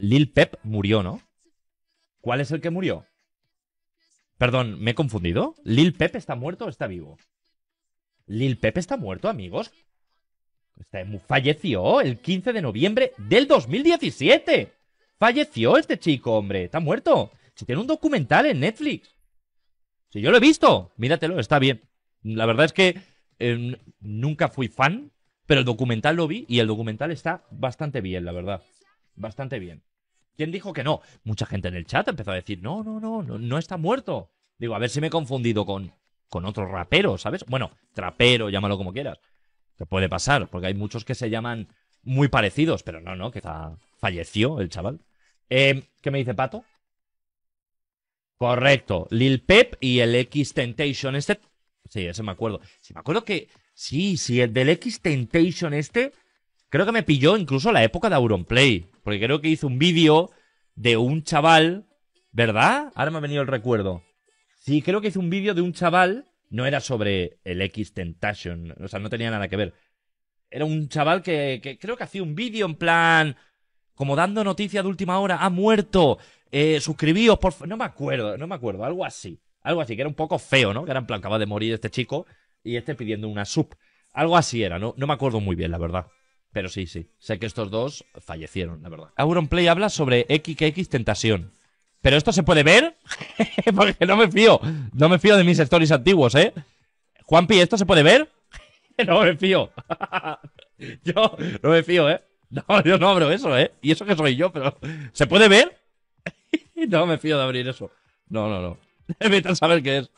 Lil Pep murió, ¿no? ¿Cuál es el que murió? Perdón, ¿me he confundido? ¿Lil Pep está muerto o está vivo? Lil Pep está muerto, amigos. falleció el 15 de noviembre del 2017. Falleció este chico, hombre. Está muerto. Si tiene un documental en Netflix. Si yo lo he visto, míratelo, está bien. La verdad es que eh, nunca fui fan, pero el documental lo vi y el documental está bastante bien, la verdad. Bastante bien. ¿Quién dijo que no? Mucha gente en el chat empezó a decir, no, no, no, no, está muerto. Digo, a ver si me he confundido con, con otro rapero, ¿sabes? Bueno, trapero, llámalo como quieras. Que puede pasar, porque hay muchos que se llaman muy parecidos, pero no, no, que falleció el chaval. Em, ¿Qué me dice Pato? Correcto, Lil Pep y el X Tentation este. Sí, ese me acuerdo. Sí, me acuerdo que. Sí, sí, el del X Tentation este Creo que me pilló incluso la época de Auronplay, porque creo que hizo un vídeo de un chaval, ¿verdad? Ahora me ha venido el recuerdo. Sí, creo que hizo un vídeo de un chaval, no era sobre el X Tentation, o sea, no tenía nada que ver. Era un chaval que, creo que hacía un vídeo en plan, como dando noticias de última hora, ha muerto, eh, suscribíos, por No me acuerdo, no me acuerdo, algo así. Algo así, que era un poco feo, ¿no? Que era en plan, acaba de morir este chico y este pidiendo una sub. Algo así era, ¿no? No me acuerdo muy bien, la verdad. Pero sí, sí. Sé que estos dos fallecieron, la verdad. Auronplay habla sobre xx Tentación. Pero esto se puede ver porque no me fío. No me fío de mis stories antiguos, ¿eh? Juanpi, ¿esto se puede ver? no me fío. yo no me fío, ¿eh? No, yo no abro eso, ¿eh? Y eso que soy yo, pero ¿se puede ver? no me fío de abrir eso. No, no, no. Vete saber qué es.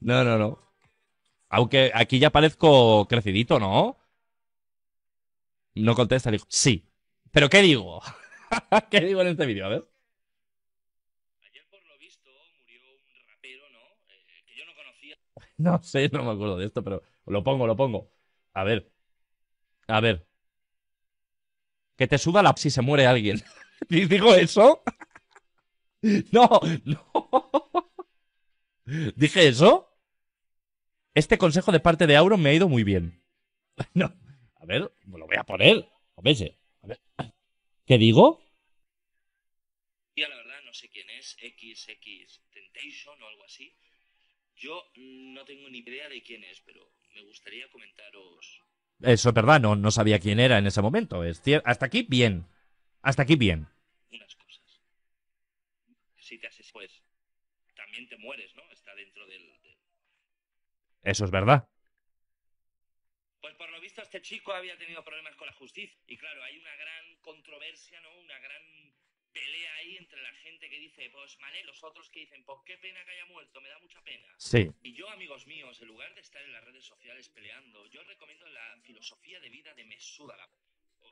No, no, no. Aunque aquí ya parezco crecidito, ¿no? No contesta, dijo. sí. ¿Pero qué digo? ¿Qué digo en este vídeo? A ver. Ayer, por lo visto, murió un rapero, ¿no? Eh, que yo no conocía. No sé, no me acuerdo de esto, pero lo pongo, lo pongo. A ver. A ver. Que te suba la... si se muere alguien. ¿Digo eso? no, no. ¿Dije eso? Este consejo de parte de Auro me ha ido muy bien. No, a ver, me pues lo voy a poner. A ver, a ver. ¿Qué digo? Ya la verdad no sé quién es, XX Temptation o algo así. Yo no tengo ni idea de quién es, pero me gustaría comentaros. Eso es verdad, no, no sabía quién era en ese momento. Es Hasta aquí bien. Hasta aquí bien. Unas cosas. Si te haces, pues también te mueres, ¿no? Está dentro del... del... Eso es verdad chico había tenido problemas con la justicia. Y claro, hay una gran controversia, ¿no? Una gran pelea ahí entre la gente que dice, pues vale, los otros que dicen, pues qué pena que haya muerto, me da mucha pena. Sí. Y yo, amigos míos, en lugar de estar en las redes sociales peleando, yo recomiendo la filosofía de vida de Mesúdala.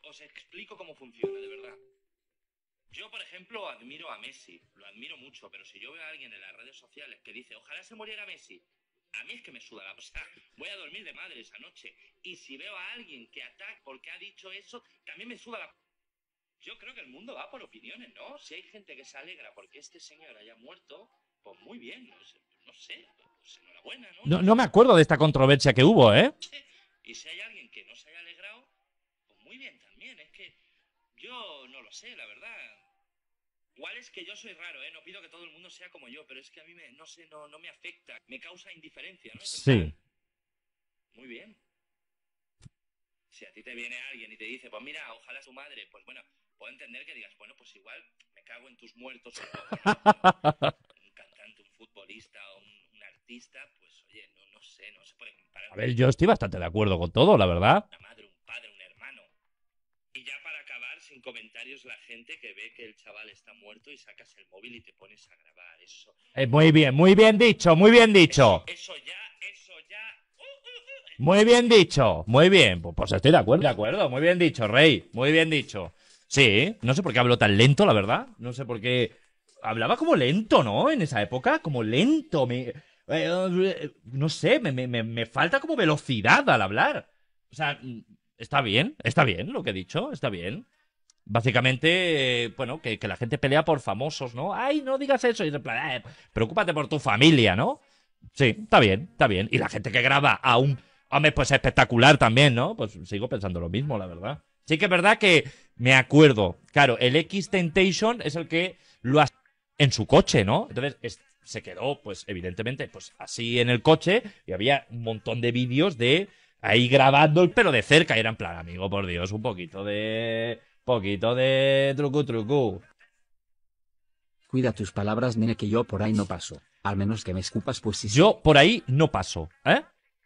Os explico cómo funciona, de verdad. Yo, por ejemplo, admiro a Messi, lo admiro mucho, pero si yo veo a alguien en las redes sociales que dice, ojalá se muriera Messi, a mí es que me suda la... O voy a dormir de madre esa noche. Y si veo a alguien que ataca porque ha dicho eso, también me suda la... Yo creo que el mundo va por opiniones, ¿no? Si hay gente que se alegra porque este señor haya muerto, pues muy bien, no sé, no sé pues enhorabuena, ¿no? ¿no? ¿no? me acuerdo de esta controversia que hubo, ¿eh? Y si hay alguien que no se haya alegrado, pues muy bien también, es que yo no lo sé, la verdad. Igual es que yo soy raro, ¿eh? No pido que todo el mundo sea como yo, pero es que a mí, me, no sé, no, no me afecta. Me causa indiferencia, ¿no? Sí. Muy bien. Si a ti te viene alguien y te dice, pues mira, ojalá su madre, pues bueno, puedo entender que digas, bueno, pues igual me cago en tus muertos. un cantante, un futbolista, un, un artista, pues oye, no, sé, no se A ver, yo estoy bastante de acuerdo con todo, la verdad. Una madre, un padre, un hermano. Y ya para acabar, sin comentarios, la gente que ve que el chaval está muerto y sacas el móvil y te pones a grabar. Eso. Eh, muy bien, muy bien dicho, muy bien dicho. Eso, ya, eso ya. Uh, uh, uh, eh. Muy bien dicho, muy bien. Pues, pues, estoy de acuerdo, de acuerdo. Muy bien dicho, Rey. Muy bien dicho. Sí, no sé por qué hablo tan lento, la verdad. No sé por qué. Hablaba como lento, ¿no? En esa época, como lento. Me... Eh, no sé, me, me falta como velocidad al hablar. O sea, Está bien, está bien lo que he dicho, está bien. Básicamente, eh, bueno, que, la gente pelea por famosos, ¿no? Ay, no digas eso. Y eh, preocúpate por tu familia, ¿no? Sí, está bien, está bien. Y la gente que graba a un hombre, pues espectacular también, ¿no? Pues sigo pensando lo mismo, la verdad. Sí que es verdad que me acuerdo. Claro, el X Temptation es el que lo hace en su coche, ¿no? Entonces se quedó, pues evidentemente, pues así en el coche y había un montón de vídeos de ahí grabando, el pero de cerca. Y era en plan, amigo, por Dios, un poquito de. Poquito de trucu trucu. Cuida tus palabras, mire, que yo por ahí no paso. Al menos que me escupas, pues sí. Yo por ahí no paso, ¿eh?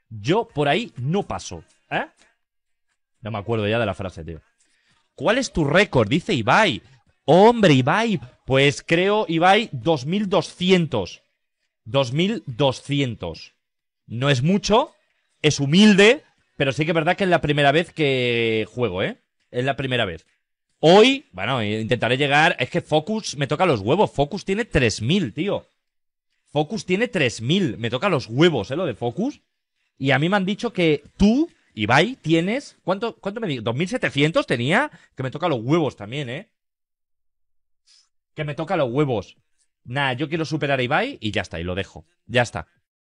Yo por ahí no paso, ¿eh? No me acuerdo ya de la frase, tío. ¿Cuál es tu récord? Dice Ibai. Hombre, Ibai. Pues creo, Ibai, 2200. 2200. No es mucho, es humilde, pero sí que es verdad que es la primera vez que juego, ¿eh? Es la primera vez. Hoy, bueno, intentaré llegar. Es que Focus me toca los huevos. Focus tiene 3000, tío. Focus tiene 3000. Me toca los huevos, ¿eh? Lo de Focus. Y a mí me han dicho que tú, Ibai, tienes. ¿Cuánto, cuánto me mil ¿2700 tenía? Que me toca los huevos también, ¿eh? Que me toca los huevos. Nada, yo quiero superar a Ibai y ya está, y lo dejo. Ya está.